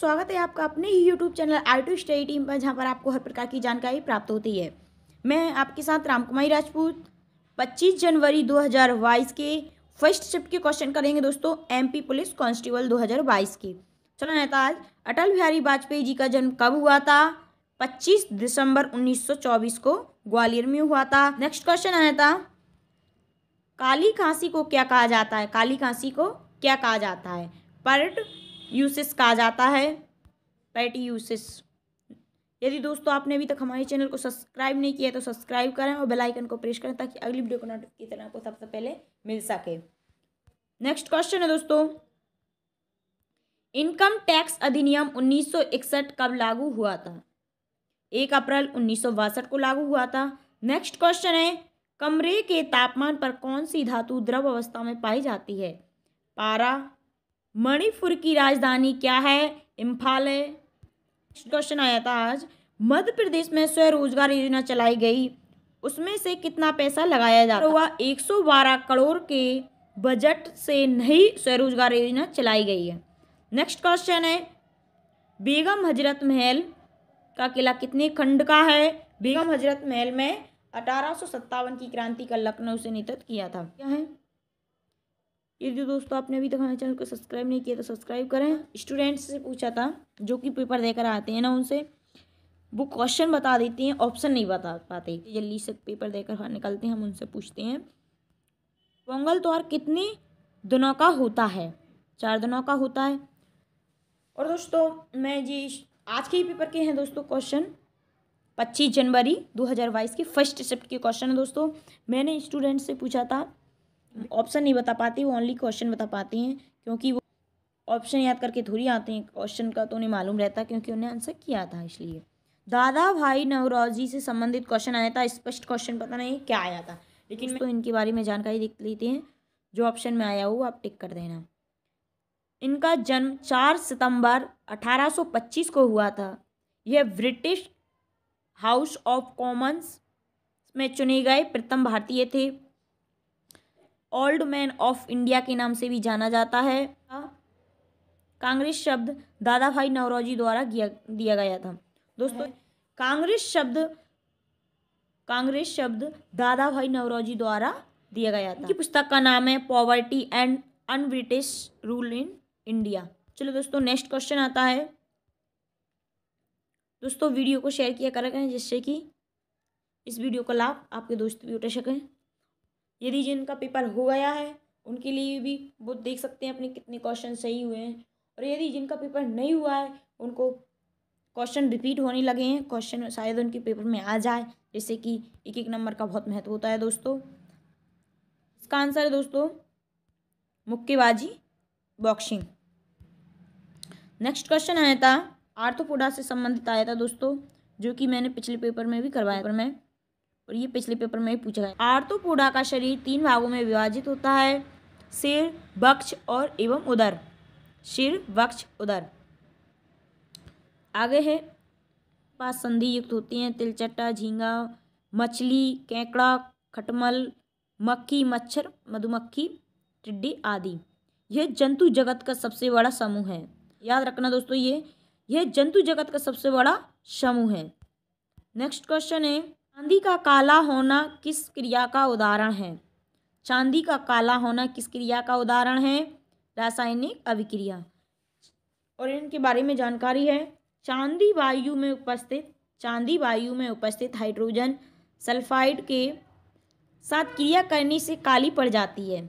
स्वागत है आपका अपने ही YouTube channel I two study team पर जहाँ पर आपको हर प्रकार की जानकारी प्राप्त होती है मैं आपके साथ रामकुमारी राजपूत 25 जनवरी 2022 के फर्स्ट शिफ्ट के क्वेश्चन करेंगे दोस्तों एमपी पुलिस कांस्टेबल 2022 के चलो नेताज अटल बिहारी वाजपेयी जी का जन्म कब हुआ था 25 दिसंबर 1924 को ग्वालियर में हुआ था नेक्स्ट क्वेश्चन आया था काली खांसी को क्या कहा जाता है काली खांसी को क्या कहा जाता है पर्ट यूसेस कहा जाता है पैटी यूसेस यदि दोस्तों आपने अभी तक हमारे चैनल को सब्सक्राइब नहीं किया तो सब्सक्राइब करें और बेल आइकन को प्रेस करें ताकि अगली वीडियो को नोटिफिकेशन आपको सबसे पहले मिल सके नेक्स्ट क्वेश्चन है दोस्तों इनकम टैक्स अधिनियम 1961 कब लागू हुआ था एक अप्रैल उन्नीस को लागू हुआ था नेक्स्ट क्वेश्चन है कमरे के तापमान पर कौन सी धातु द्रव अवस्था में पाई जाती है पारा मणिपुर की राजधानी क्या है इम्फाल है क्वेश्चन आया था आज मध्य प्रदेश में स्वरोजगार योजना चलाई गई उसमें से कितना पैसा लगाया रहा हुआ एक सौ बारह करोड़ के बजट से नई स्वरोजगार योजना चलाई गई है नेक्स्ट क्वेश्चन है बेगम हजरत महल का किला कितने खंड का है बेगम हजरत महल में अठारह की क्रांति का लखनऊ से नेतृत्व किया था क्या है ये जो दोस्तों आपने अभी तक हमारे चैनल को सब्सक्राइब नहीं किया तो सब्सक्राइब करें स्टूडेंट्स से पूछा था जो कि पेपर देकर आते हैं ना उनसे वो क्वेश्चन बता देते हैं ऑप्शन नहीं बता पाते जल्दी से पेपर देकर निकलते हैं हम उनसे पूछते हैं पोंगल त्यौहार कितने दिनों का होता है चार दिनों का होता है और दोस्तों मैं जी आज के ही पेपर के हैं दोस्तों क्वेश्चन पच्चीस जनवरी बाईस के फर्स्ट शिफ्ट के क्वेश्चन है दोस्तों मैंने स्टूडेंट से पूछा था ऑप्शन नहीं बता पाती वो ओनली क्वेश्चन बता पाती हैं क्योंकि वो ऑप्शन याद करके थोड़ी आते हैं क्वेश्चन का तो उन्हें मालूम रहता क्योंकि उन्हें आंसर किया था इसलिए दादा भाई नवरोजी से संबंधित क्वेश्चन आया था स्पष्ट क्वेश्चन पता नहीं क्या आया था लेकिन तो इनके बारे में जानकारी देख लेते हैं जो ऑप्शन में आया हो आप टिक कर देना इनका जन्म चार सितंबर पच्चीस को हुआ था यह ब्रिटिश हाउस ऑफ कॉमन्स में चुने गए प्रथम भारतीय थे ओल्ड मैन ऑफ इंडिया के नाम से भी जाना जाता है कांग्रेस शब्द दादा भाई नवरोजी द्वारा दिया गया था दोस्तों कांग्रेस शब्द कांग्रेस शब्द दादा भाई नवरोजी द्वारा दिया गया था पुस्तक का नाम है poverty and unBritish rule in India चलो दोस्तों नेक्स्ट क्वेश्चन आता है दोस्तों वीडियो को शेयर किया करें जिससे कि इस वीडियो का लाभ आपके दोस्त भी उठा सकें यदि जिनका पेपर हो गया है उनके लिए भी वो देख सकते हैं अपने कितने क्वेश्चन सही हुए हैं और यदि जिनका पेपर नहीं हुआ है उनको क्वेश्चन रिपीट होने लगे हैं क्वेश्चन शायद उनके पेपर में आ जाए जैसे कि एक एक नंबर का बहुत महत्व होता है दोस्तों इसका आंसर है दोस्तों मुक्केबाजी बॉक्सिंग नेक्स्ट क्वेश्चन आया था आर्थोपोडा से संबंधित आया था दोस्तों जो कि मैंने पिछले पेपर में भी करवाया पर मैं और ये पिछले पेपर में भी पूछा गया आर्थोपोडा का शरीर तीन भागों में विभाजित होता है सिर वक्ष और एवं उदर सिर वक्ष उदर आगे है पास संधि युक्त होती हैं तिलचट्टा झींगा मछली केकड़ा खटमल मक्खी मच्छर मधुमक्खी टिड्डी आदि यह जंतु जगत का सबसे बड़ा समूह है याद रखना दोस्तों ये यह जंतु जगत का सबसे बड़ा समूह है नेक्स्ट क्वेश्चन है चांदी का काला होना किस क्रिया का उदाहरण है चांदी का काला होना किस क्रिया का उदाहरण है रासायनिक अभिक्रिया और इनके बारे में जानकारी है चांदी वायु में उपस्थित चांदी वायु में उपस्थित हाइड्रोजन सल्फाइड के साथ क्रिया करने से काली पड़ जाती है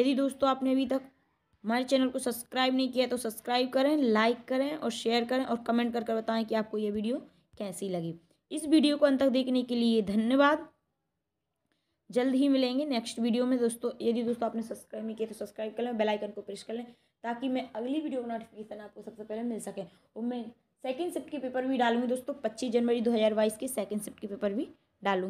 यदि दोस्तों आपने अभी तक हमारे चैनल को सब्सक्राइब नहीं किया तो सब्सक्राइब करें लाइक करें और शेयर करें और कमेंट करके कर बताएं कि आपको ये वीडियो कैसी लगी इस वीडियो को अंत तक देखने के लिए धन्यवाद जल्द ही मिलेंगे नेक्स्ट वीडियो में दोस्तों यदि दोस्तों आपने सब्सक्राइब नहीं किया तो सब्सक्राइब कर लें बेलाइकन को प्रेस कर लें ताकि मैं अगली वीडियो का नोटिफिकेशन आपको सबसे पहले मिल सके और मैं सेकेंड शिफ्ट के पेपर भी डालूंगी दोस्तों पच्चीस जनवरी दो के सेकेंड शिफ्ट के पेपर भी डालूंगी